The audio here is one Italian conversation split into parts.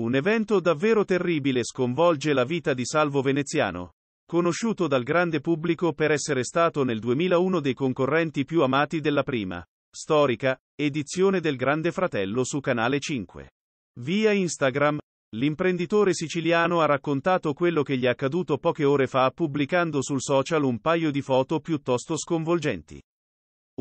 Un evento davvero terribile sconvolge la vita di Salvo Veneziano. Conosciuto dal grande pubblico per essere stato nel 2001 dei concorrenti più amati della prima, storica, edizione del Grande Fratello su Canale 5. Via Instagram, l'imprenditore siciliano ha raccontato quello che gli è accaduto poche ore fa pubblicando sul social un paio di foto piuttosto sconvolgenti.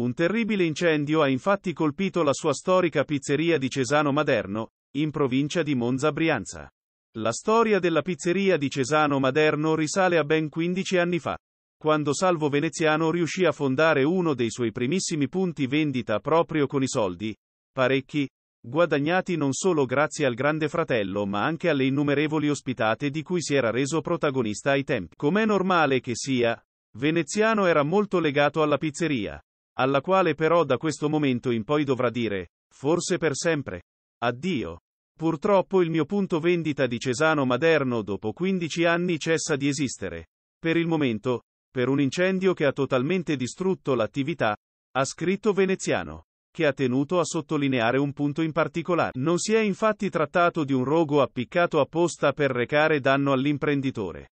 Un terribile incendio ha infatti colpito la sua storica pizzeria di Cesano Maderno, in provincia di Monza Brianza. La storia della pizzeria di Cesano Maderno risale a ben 15 anni fa, quando Salvo Veneziano riuscì a fondare uno dei suoi primissimi punti vendita proprio con i soldi, parecchi, guadagnati non solo grazie al Grande Fratello ma anche alle innumerevoli ospitate di cui si era reso protagonista ai tempi. Com'è normale che sia, Veneziano era molto legato alla pizzeria, alla quale però da questo momento in poi dovrà dire, forse per sempre, addio. Purtroppo il mio punto vendita di Cesano Maderno dopo 15 anni cessa di esistere. Per il momento, per un incendio che ha totalmente distrutto l'attività, ha scritto Veneziano, che ha tenuto a sottolineare un punto in particolare. Non si è infatti trattato di un rogo appiccato apposta per recare danno all'imprenditore.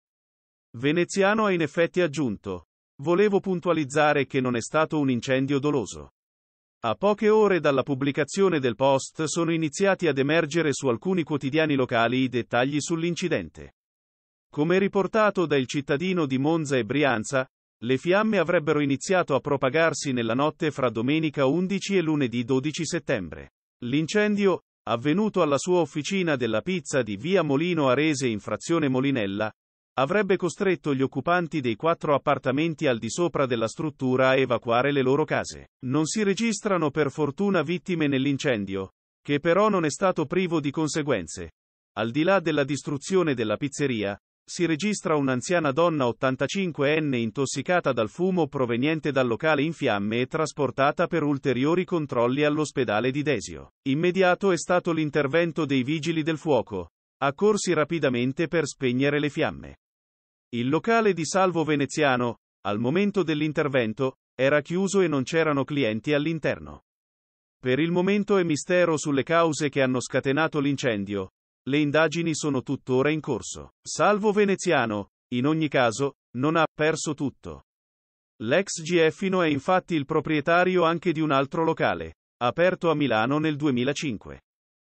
Veneziano ha in effetti aggiunto. Volevo puntualizzare che non è stato un incendio doloso. A poche ore dalla pubblicazione del post sono iniziati ad emergere su alcuni quotidiani locali i dettagli sull'incidente. Come riportato dal cittadino di Monza e Brianza, le fiamme avrebbero iniziato a propagarsi nella notte fra domenica 11 e lunedì 12 settembre. L'incendio, avvenuto alla sua officina della pizza di via Molino Arese in frazione Molinella, avrebbe costretto gli occupanti dei quattro appartamenti al di sopra della struttura a evacuare le loro case. Non si registrano per fortuna vittime nell'incendio, che però non è stato privo di conseguenze. Al di là della distruzione della pizzeria, si registra un'anziana donna 85enne intossicata dal fumo proveniente dal locale in fiamme e trasportata per ulteriori controlli all'ospedale di Desio. Immediato è stato l'intervento dei vigili del fuoco, accorsi rapidamente per spegnere le fiamme. Il locale di Salvo Veneziano, al momento dell'intervento, era chiuso e non c'erano clienti all'interno. Per il momento è mistero sulle cause che hanno scatenato l'incendio. Le indagini sono tuttora in corso. Salvo Veneziano, in ogni caso, non ha perso tutto. L'ex GFino è infatti il proprietario anche di un altro locale, aperto a Milano nel 2005.